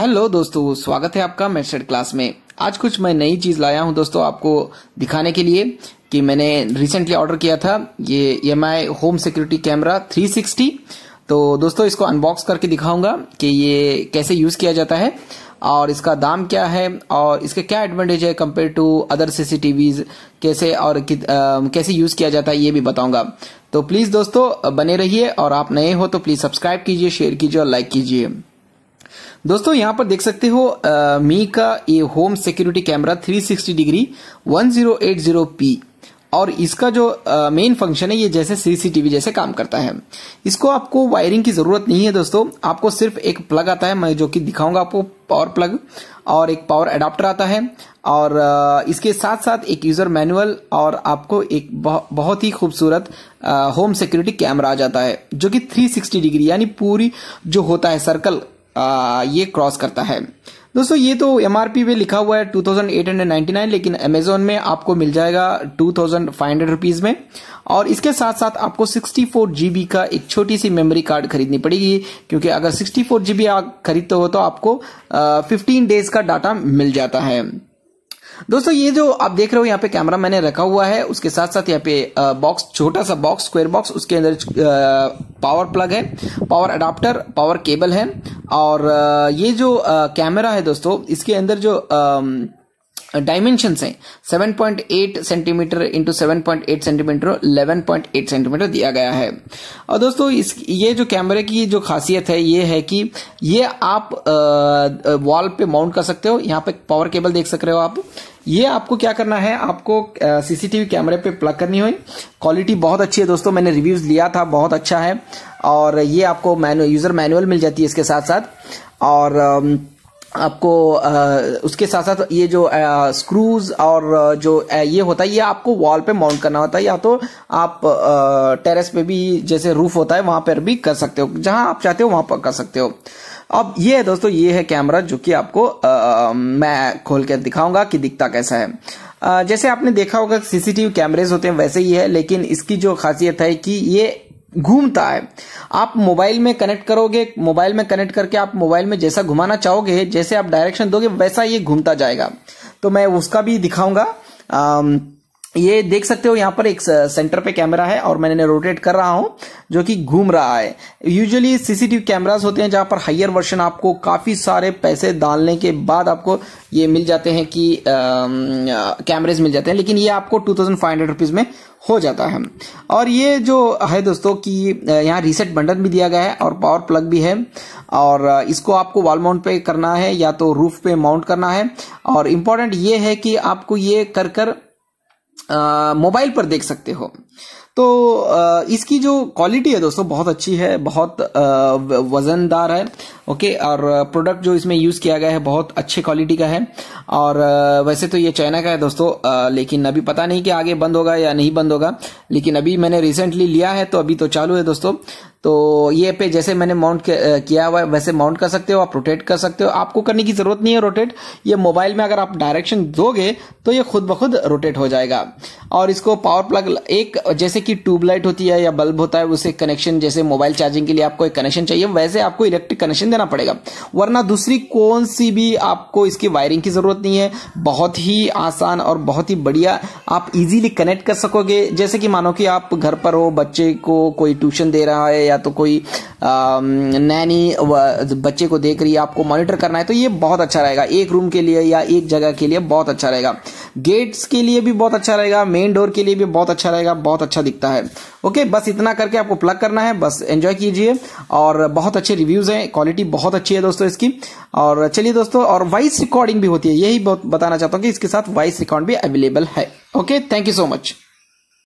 hello दोस्तों स्वागत है आपका मेथड क्लास में आज कुछ मैं नई चीज़ लाया हूं दोस्तों आपको दिखाने के लिए कि मैंने रिसेंटली ऑर्डर किया था ये M I home security camera 360 तो दोस्तों इसको अनबॉक्स करके दिखाऊंगा कि ये कैसे यूज़ किया जाता है और इसका दाम क्या है और इसके क्या एडवांटेज है कंपेयर टू अदर सीसीटीवीज कैसे और आ, कैसे यूज किया जाता है ये भी बताऊंगा तो प्लीज दोस्तों बने रहिए और आप नए हो तो प्लीज सब्सक्राइब कीजिए शेयर कीजिए और लाइक कीजिए दोस्तों यहाँ पर देख सकते हो आ, मी का ये home security camera 360 degree 1080p और इसका जो मेन फंक्शन है ये जैसे सीसीटीवी जैसे काम करता है इसको आपको वायरिंग की जरूरत नहीं है दोस्तों आपको सिर्फ एक प्लग आता है मैं जो कि दिखाऊंगा आपको पावर प्लग और एक पावर एडाप्टर आता है और इसके साथ साथ एक यूजर मैनुअल और आपको एक बहुत ही खूबसूरत होम सिक्योरिटी कैमरा आ जाता है जो कि 360 डिग्री यानी पूरी जो होता है सर्कल ये क्रॉस करता है दोस्तों ये तो एम पे लिखा हुआ है two thousand eight hundred nine लेकिन अमेजोन में आपको मिल जाएगा two thousand five hundred rupees में और इसके साथ साथ आपको सिक्सटी फोर जीबी का एक छोटी सी मेमोरी कार्ड खरीदनी पड़ेगी क्योंकि अगर सिक्सटी फोर जीबी खरीदते हो तो आपको फिफ्टीन डेज का डाटा मिल जाता है दोस्तों ये जो आप देख रहे हो यहाँ पे कैमरा मैंने रखा हुआ है उसके साथ साथ यहाँ पे बॉक्स छोटा सा बॉक्स स्क्वायर बॉक्स उसके अंदर पावर प्लग है पावर अडाप्टर पावर केबल है और ये जो कैमरा है दोस्तों इसके अंदर जो डायमेंशन है 7.8 centimetre into seven centimetre 11.8 centimetre दिया गया है और दोस्तों इस ये जो कैमरे की जो खासियत है ये है कि ये आप वॉल पे माउंट कर सकते हो यहाँ पे पावर केबल देख सक रहे हो आप ये आपको क्या करना है आपको सीसीटीवी कैमरे पे प्लग करनी हुई क्वालिटी बहुत अच्छी है दोस्तों मैंने रिव्यूज़ लिया था बहुत अच्छा है और ये आपको मैनु यूज़र मैनुअल मिल जाती है इसके साथ साथ और आपको आ, उसके साथ साथ ये जो स्क्रूज और जो आ, ये होता है ये आपको वॉल पे माउंट करना होता है या तो आप टेरेस पे भी जैसे रूफ होता है वहां पर भी कर सकते हो जहां आप चाहते हो वहां पर कर सकते हो अब ये है दोस्तों ये है कैमरा जो कि आपको आ, मैं खोल कर दिखाऊंगा कि दिखता कैसा है आ, जैसे आपने देखा होगा सीसीटीवी कैमरेज होते हैं वैसे ही है लेकिन इसकी जो खासियत है कि ये घूमता है आप मोबाइल में कनेक्ट करोगे मोबाइल में कनेक्ट करके आप मोबाइल में जैसा घुमाना चाहोगे जैसे आप डायरेक्शन दोगे वैसा ये घूमता जाएगा तो मैं उसका भी दिखाऊंगा ये देख सकते हो यहाँ पर एक सेंटर पे कैमरा है और मैंने रोटेट कर रहा हूं जो कि घूम रहा है यूजुअली सीसीटीवी कैमरास होते हैं जहां पर हायर वर्जन आपको काफ़ी सारे पैसे डालने के बाद आपको ये मिल जाते हैं कि कैमरेज मिल जाते हैं लेकिन ये आपको two thousand five hundred rupees में हो जाता है और ये जो है दोस्तों कि यहाँ रीसेट बंडन भी दिया गया है और पावर प्लग भी है और इसको आपको वॉल माउंट पे करना है या तो रूफ पे माउंट करना है और इम्पोर्टेंट ये है कि आपको ये कर कर मोबाइल पर देख सकते हो तो आ, इसकी जो क्वालिटी है दोस्तों बहुत अच्छी है बहुत आ, वजनदार है ओके और प्रोडक्ट जो इसमें यूज किया गया है बहुत अच्छे क्वालिटी का है और आ, वैसे तो ये चाइना का है दोस्तों लेकिन अभी पता नहीं कि आगे बंद होगा या नहीं बंद होगा लेकिन अभी मैंने रिसेंटली लिया है तो अभी तो चालू है दोस्तों तो ये पे जैसे मैंने माउंट किया हुआ है वैसे माउंट कर सकते हो आप रोटेट कर सकते हो आपको करने की जरूरत नहीं है रोटेट ये मोबाइल में अगर आप डायरेक्शन दोगे तो ये खुद ब खुद रोटेट हो जाएगा और इसको पावर प्लग एक जैसे कि ट्यूबलाइट होती है या बल्ब होता है उसे कनेक्शन जैसे मोबाइल चार्जिंग के लिए आपको एक कनेक्शन चाहिए वैसे आपको इलेक्ट्रिक कनेक्शन देना पड़ेगा वरना दूसरी कौन सी भी आपको इसकी वायरिंग की जरूरत नहीं है बहुत ही आसान और बहुत ही बढ़िया आप इजीली कनेक्ट कर सकोगे जैसे कि मानो कि आप घर पर हो बच्चे को कोई ट्यूशन दे रहा है या तो कोई नैनी बच्चे को देख रही है आपको मॉनिटर करना है तो ये बहुत अच्छा रहेगा एक रूम के लिए या एक जगह के लिए बहुत अच्छा रहेगा गेट्स के लिए भी बहुत अच्छा रहेगा मेन डोर के लिए भी बहुत अच्छा रहेगा बहुत अच्छा दिखता है ओके बस इतना करके आपको प्लग करना है बस एंजॉय कीजिए और बहुत अच्छे रिव्यूज हैं क्वालिटी बहुत अच्छी है दोस्तों इसकी और चलिए दोस्तों और वॉइस रिकॉर्डिंग भी होती है यही बताना चाहता हूँ कि इसके साथ वॉइस रिकॉर्ड भी अवेलेबल है okay thank you so much